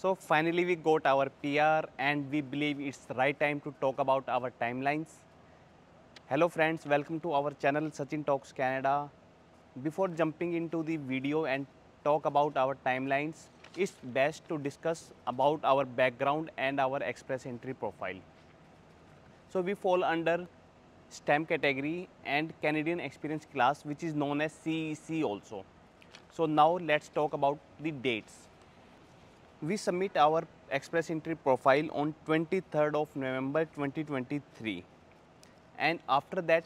So finally we got our PR and we believe it's the right time to talk about our timelines. Hello friends, welcome to our channel Sachin Talks Canada. Before jumping into the video and talk about our timelines, it's best to discuss about our background and our express entry profile. So we fall under STEM category and Canadian Experience class which is known as CEC also. So now let's talk about the dates we submit our express entry profile on 23rd of November 2023 and after that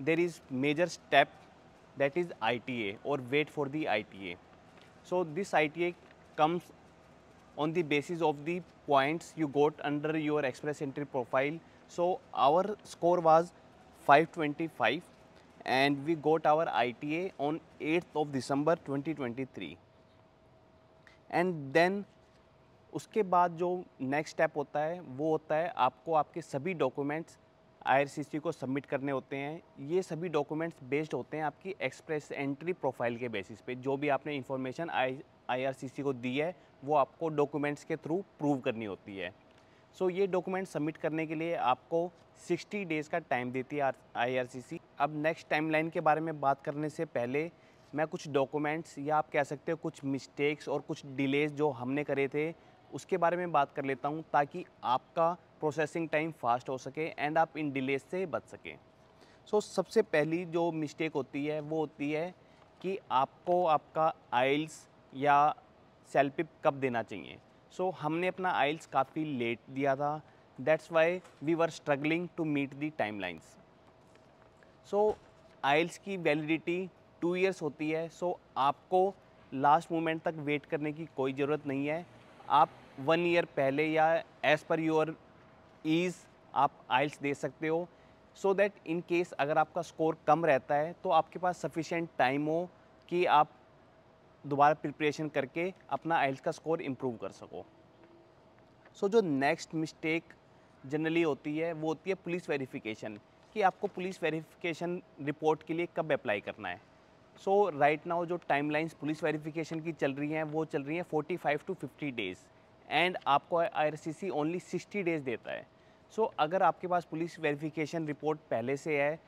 there is major step that is ITA or wait for the ITA. So this ITA comes on the basis of the points you got under your express entry profile. So our score was 525 and we got our ITA on 8th of December 2023. And then उसके बाद जो next step होता है वो होता है आपको आपके सभी डॉक्यूमेंट्स आईआरसीसी को सबमिट करने होते हैं ये सभी डॉक्यूमेंट्स बेस्ड होते हैं आपकी एक्सप्रेस एंट्री प्रोफाइल के बेसिस पे जो भी आपने इन्फॉर्मेशन आई आईआरसीसी को दी है वो आपको डॉक्यूमेंट्स के थ्रू प्रूव करनी होती है सो so, ये डॉक्यूमेंट सबमिट करने के लिए आपको 60 डेज़ का टाइम देती है आई अब नेक्स्ट टाइमलाइन के बारे में बात करने से पहले मैं कुछ डॉक्यूमेंट्स या आप कह सकते हो कुछ मिस्टेक्स और कुछ डिलेज जो हमने करे थे उसके बारे में बात कर लेता हूँ ताकि आपका प्रोसेसिंग टाइम फास्ट हो सके एंड आप इन डिलेज से बच सकें सो so, सबसे पहली जो मिस्टेक होती है वो होती है कि आपको आपका आइल्स या सेल्पिप कब देना चाहिए सो so, हमने अपना आइल्स काफ़ी लेट दिया था that's why we were struggling to meet the timelines so IELTS की वैलिडिटी टू ईयर्स होती है सो आपको लास्ट मोमेंट तक वेट करने की कोई ज़रूरत नहीं है आप वन ईयर पहले या एज़ पर योर ईज़ आप आइल्स दे सकते हो सो दैट इन केस अगर आपका स्कोर कम रहता है तो आपके पास सफिशेंट टाइम हो कि आप दोबारा प्रिपरेशन करके अपना आइल्स का स्कोर इम्प्रूव कर सको सो so, जो नेक्स्ट मिस्टेक जनरली होती है वो होती है पुलिस वेरिफिकेशन कि आपको पुलिस वेरिफिकेशन रिपोर्ट के लिए कब अप्लाई करना है सो राइट नाउ जो टाइमलाइंस पुलिस वेरिफिकेशन की चल रही हैं वो चल रही हैं 45 टू 50 डेज़ एंड आपको आईआरसीसी ओनली 60 डेज़ देता है सो so, अगर आपके पास पुलिस वेरिफिकेशन रिपोर्ट पहले से है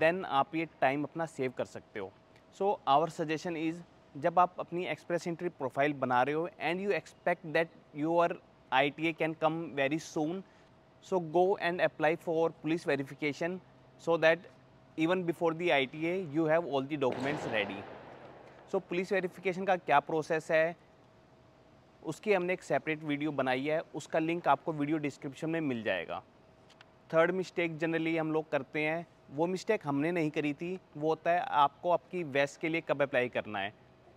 देन आप ये टाइम अपना सेव कर सकते हो सो आवर सजेशन इज़ जब आप अपनी एक्सप्रेस एंट्री प्रोफाइल बना रहे हो and you expect that your I T A can come very soon so go and apply for police verification so that even before the I T A you have all the documents ready so police verification का क्या process है उसकी हमने एक separate video बनाई है उसका link आपको वीडियो डिस्क्रिप्शन में मिल जाएगा थर्ड मिस्टेक जनरली हम लोग करते हैं वो मिस्टेक हमने नहीं करी थी वो होता है आपको आपकी वेस्ट के लिए कब अप्लाई करना है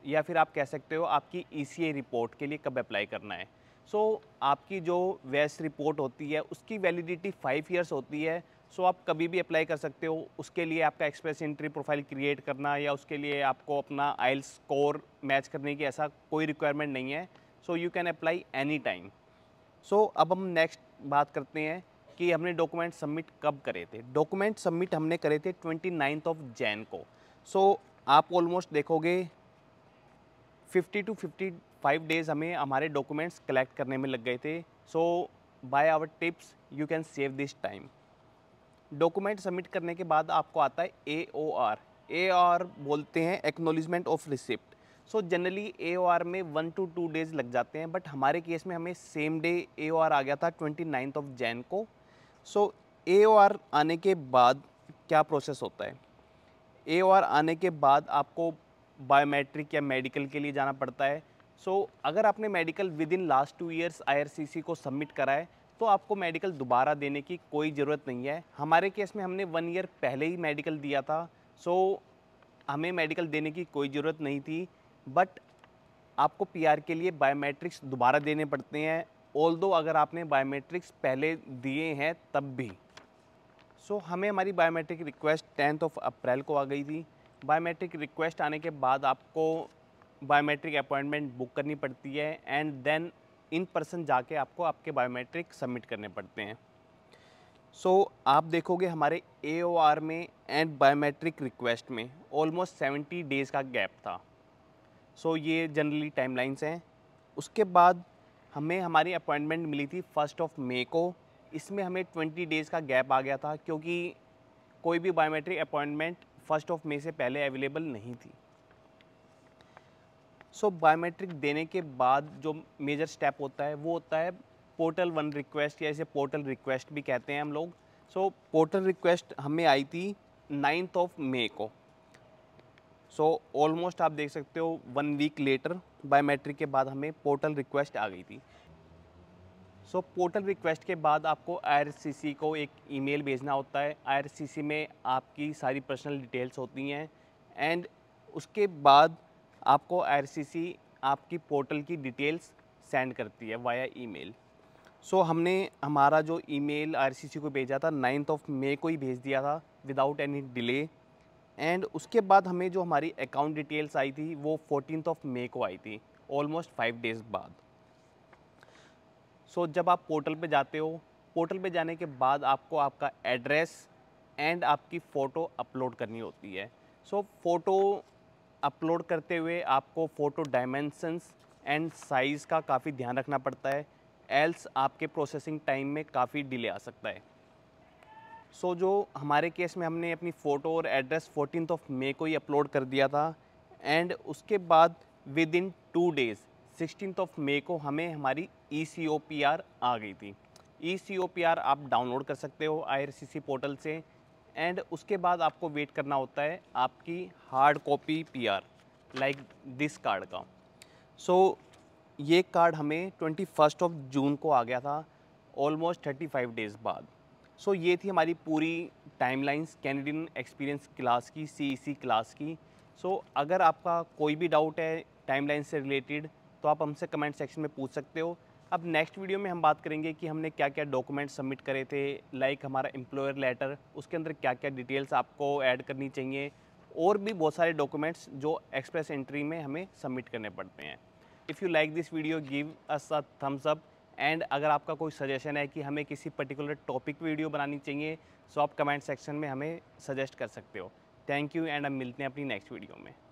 या फिर आप कह सकते हो आपकी ई e रिपोर्ट के लिए कब अप्लाई करना है सो so, आपकी जो वेस्ट रिपोर्ट होती है उसकी वैलिडिटी फाइव ईयर्स होती है सो आप कभी भी अप्लाई कर सकते हो उसके लिए आपका एक्सप्रेस एंट्री प्रोफाइल क्रिएट करना या उसके लिए आपको अपना आइल्स स्कोर मैच करने की ऐसा कोई रिक्वायरमेंट नहीं है so you can apply any time so अब हम नेक्स्ट बात करते हैं कि हमने डॉक्यूमेंट सबमिट कब करे थे डॉक्यूमेंट सबमिट हमने करे थे ट्वेंटी नाइन्थ ऑफ जैन को सो so, आप ऑलमोस्ट देखोगे 50 टू 55 डेज़ हमें हमारे डॉक्यूमेंट्स कलेक्ट करने में लग गए थे so by our tips you can save this time document submit करने के बाद आपको आता है ए ओ आर ए आर बोलते हैं acknowledgement of receipt so generally A O R में वन टू टू डेज़ लग जाते हैं बट हमारे केस में हमें same day A O R आ गया था ट्वेंटी नाइन्थ ऑफ जैन को सो ए ओ आर आने के बाद क्या प्रोसेस होता है ए ओ आर आने के बाद आपको बायोमेट्रिक या मेडिकल के लिए जाना पड़ता है सो so, अगर आपने medical within last two years सी को सबमिट करा है तो आपको मेडिकल दोबारा देने की कोई ज़रूरत नहीं है हमारे केस में हमने वन ईयर पहले ही मेडिकल दिया था सो हमें मेडिकल देने की कोई ज़रूरत नहीं थी बट आपको पीआर के लिए बायोमेट्रिक्स दोबारा देने पड़ते हैं ऑल दो अगर आपने बायोमेट्रिक्स पहले दिए हैं तब भी सो so, हमें हमारी biometric request tenth of April को आ गई थी बायोमेट्रिक रिक्वेस्ट आने के बाद आपको बायोमेट्रिक अपॉइंटमेंट बुक करनी पड़ती है एंड देन इन पर्सन जाके आपको आपके बायोमेट्रिक सबमिट करने पड़ते हैं सो so, आप देखोगे हमारे ए में एंड बायोमेट्रिक रिक्वेस्ट में ऑलमोस्ट सेवेंटी डेज़ का गैप था सो so, ये जनरली टाइमलाइंस हैं उसके बाद हमें हमारी अपॉइंटमेंट मिली थी फर्स्ट ऑफ मे को इसमें हमें ट्वेंटी डेज़ का गैप आ गया था क्योंकि कोई भी biometric appointment first of May से पहले अवेलेबल नहीं थी सो so, बायोमेट्रिक देने के बाद जो मेजर स्टेप होता है वो होता है पोर्टल वन रिक्वेस्ट या इसे पोर्टल रिक्वेस्ट भी कहते हैं हम लोग सो पोर्टल रिक्वेस्ट हमें आई थी नाइन्थ ऑफ मे को सो so, ऑलमोस्ट आप देख सकते हो वन वीक लेटर बायोमेट्रिक के बाद हमें पोर्टल रिक्वेस्ट आ गई थी सो पोर्टल रिक्वेस्ट के बाद आपको आई को एक ईमेल भेजना होता है आई में आपकी सारी पर्सनल डिटेल्स होती हैं एंड उसके बाद आपको आईआरसीसी आपकी पोर्टल की डिटेल्स सेंड करती है वाया ईमेल सो so, हमने हमारा जो ईमेल आईआरसीसी को भेजा था नाइन्थ ऑफ मे को ही भेज दिया था विदाउट एनी डिले एंड उसके बाद हमें जो हमारी अकाउंट डिटेल्स आई थी वो फोर्टीन ऑफ मे को आई थी ऑलमोस्ट फाइव डेज़ बाद सो so, जब आप पोर्टल पे जाते हो पोर्टल पे जाने के बाद आपको आपका एड्रेस एंड आपकी फ़ोटो अपलोड करनी होती है सो so, फ़ोटो अपलोड करते हुए आपको फ़ोटो डायमेंसन्स एंड साइज़ का काफ़ी ध्यान रखना पड़ता है एल्स आपके प्रोसेसिंग टाइम में काफ़ी डिले आ सकता है सो so, जो हमारे केस में हमने अपनी फ़ोटो और एड्रेस फोर्टीन ऑफ मे को ही अपलोड कर दिया था एंड उसके बाद within two days sixteen of May को हमें हमारी ई सी ओ पी आर आ गई थी E C O P R आप डाउनलोड कर सकते हो I R C C portal से एंड उसके बाद आपको वेट करना होता है आपकी hard copy PR like this card का सो so, ये कार्ड हमें ट्वेंटी फर्स्ट ऑफ जून को आ गया था ऑलमोस्ट थर्टी फाइव डेज़ बाद सो so, ये थी हमारी पूरी टाइमलाइंस कैनेडियन एक्सपीरियंस क्लास की सी क्लास e की सो so, अगर आपका कोई भी डाउट है टाइमलाइन से रिलेटेड तो आप हमसे कमेंट सेक्शन में पूछ सकते हो अब नेक्स्ट वीडियो में हम बात करेंगे कि हमने क्या क्या डॉक्यूमेंट सबमिट करे थे लाइक हमारा एम्प्लॉयर लेटर उसके अंदर क्या क्या डिटेल्स आपको ऐड करनी चाहिए और भी बहुत सारे डॉक्यूमेंट्स जो एक्सप्रेस एंट्री में हमें सबमिट करने पड़ते हैं if you like this video give us a thumbs up and अगर आपका कोई सजेशन है कि हमें किसी पर्टिकुलर टॉपिक वीडियो बनानी चाहिए सो तो आप कमेंट सेक्शन में हमें सजेस्ट कर सकते हो थैंक यू एंड हम मिलते हैं अपनी नेक्स्ट वीडियो में